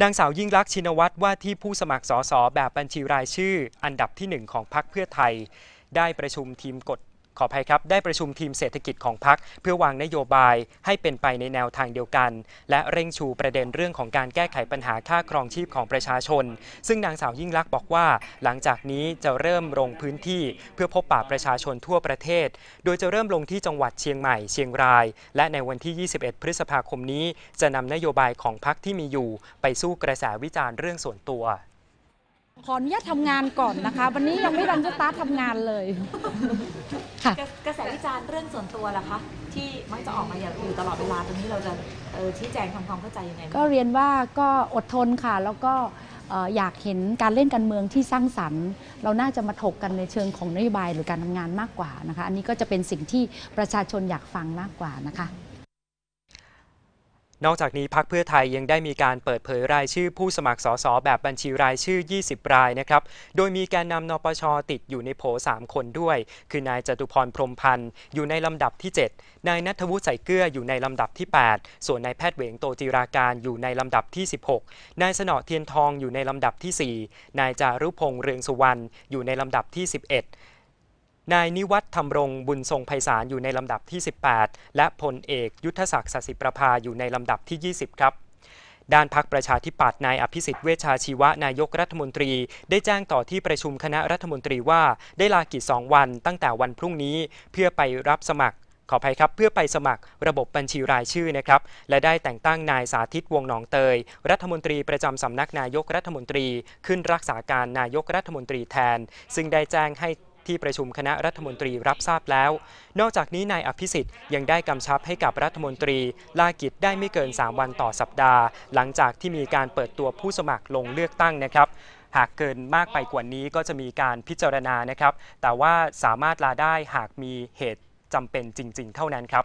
นางสาวยิ่งลักษณ์ชินวัตรว่าที่ผู้สมัครสอสอแบบบัญชีรายชื่อ อันดับที่หนึ่งของพรรคเพื่อไทย ได้ประชุมทีมกฎขออภัยครับได้ประชุมทีมเศรษฐกิจของพักเพื่อวางนโยบายให้เป็นไปในแนวทางเดียวกัน และเร่งชูประเด็นเรื่องของการแก้ไขปัญหาค่าครองชีพของประชาชน ซึ่งนางสาวยิ่งลักษณ์บอกว่า หลังจากนี้จะเริ่มลงพื้นที่เพื่อพบปะประชาชนทั่วประเทศ โดยจะเริ่มลงที่จังหวัดเชียงใหม่เชียงราย และในวันที่ 21 พฤษภาคมนี้จะนำนโยบายของพักที่มีอยู่ไปสู้กระแสวิจารณ์เรื่องส่วนตัวขออนุญาตทำงานก่อนนะคะ วันนี้ยังไม่ทันสตาร์ททำงานเลยค่ะกระแสวิจารณ์เรื่องส่วนตัวล่ะคะ ที่มักจะออกมาอย่างอยู่ตลอดเวลาตรงนี้เราจะชี้แจงทำความเข้าใจยังไงก็เรียนว่าก็อดทนค่ะ แล้วก็ออยากเห็นการเล่นการเมืองที่สร้างสรรค์ เราน่าจะมาถกกันในเชิงของนโยบายหรือการทำงานมากกว่านะคะ อันนี้ก็จะเป็นสิ่งที่ประชาชนอยากฟังมากกว่านะคะนอกจากนี้พักเพื่อไทยยังได้มีการเปิดเผยรายชื่อผู้สมัครสสแบบบัญชีรายชื่อ 20 รายนะครับ โดยมีแกนนำนปชติดอยู่ในโผ3คนด้วย คือ นายจตุพร พรมพันธ์อยู่ในลำดับที่ 7 นายนัทวุฒิ ใส่เกลืออยู่ในลำดับที่ 8 ส่วนนายแพทย์เหวงโตจิราการอยู่ในลำดับที่ 16 นายสนอเทียนทอง อยู่ในลำดับที่ 4 นายจารุพงษ์ เรืองสุวรรณ อยู่ในลำดับที่ 11นายนิวัฒน์ธรรมรงบุญทรงไพศาล อยู่ในลำดับที่ 18 และพลเอก ยุทธศักดิ์สสิประภาอยู่ในลำดับที่ 20 ครับ ด้านพักประชาธิปัตย์นายอภิสิทธิ์เวชาชีวะ นายกรัฐมนตรี ได้แจ้งต่อที่ประชุมคณะรัฐมนตรีว่าได้ลากิจงวันตั้งแต่วันพรุ่งนี้เพื่อไปรับสมัคร ขออภัยครับเพื่อไปสมัครระบบบัญชีรายชื่อนะครับและได้แต่งตั้งนายสาธิตวงหนองเตย รัฐมนตรีประจำสำนักนายกรัฐมนตรี ขึ้นรักษาการนายกรัฐมนตรีแทน ซึ่งได้แจ้งให้ที่ประชุมคณะรัฐมนตรีรับทราบแล้ว นอกจากนี้นายอภิสิทธิ์ยังได้กำชับให้กับรัฐมนตรีลากิจได้ไม่เกิน 3 วันต่อสัปดาห์ หลังจากที่มีการเปิดตัวผู้สมัครลงเลือกตั้งนะครับ หากเกินมากไปกว่านี้ก็จะมีการพิจารณานะครับ แต่ว่าสามารถลาได้หากมีเหตุจำเป็นจริงๆเท่านั้นครับ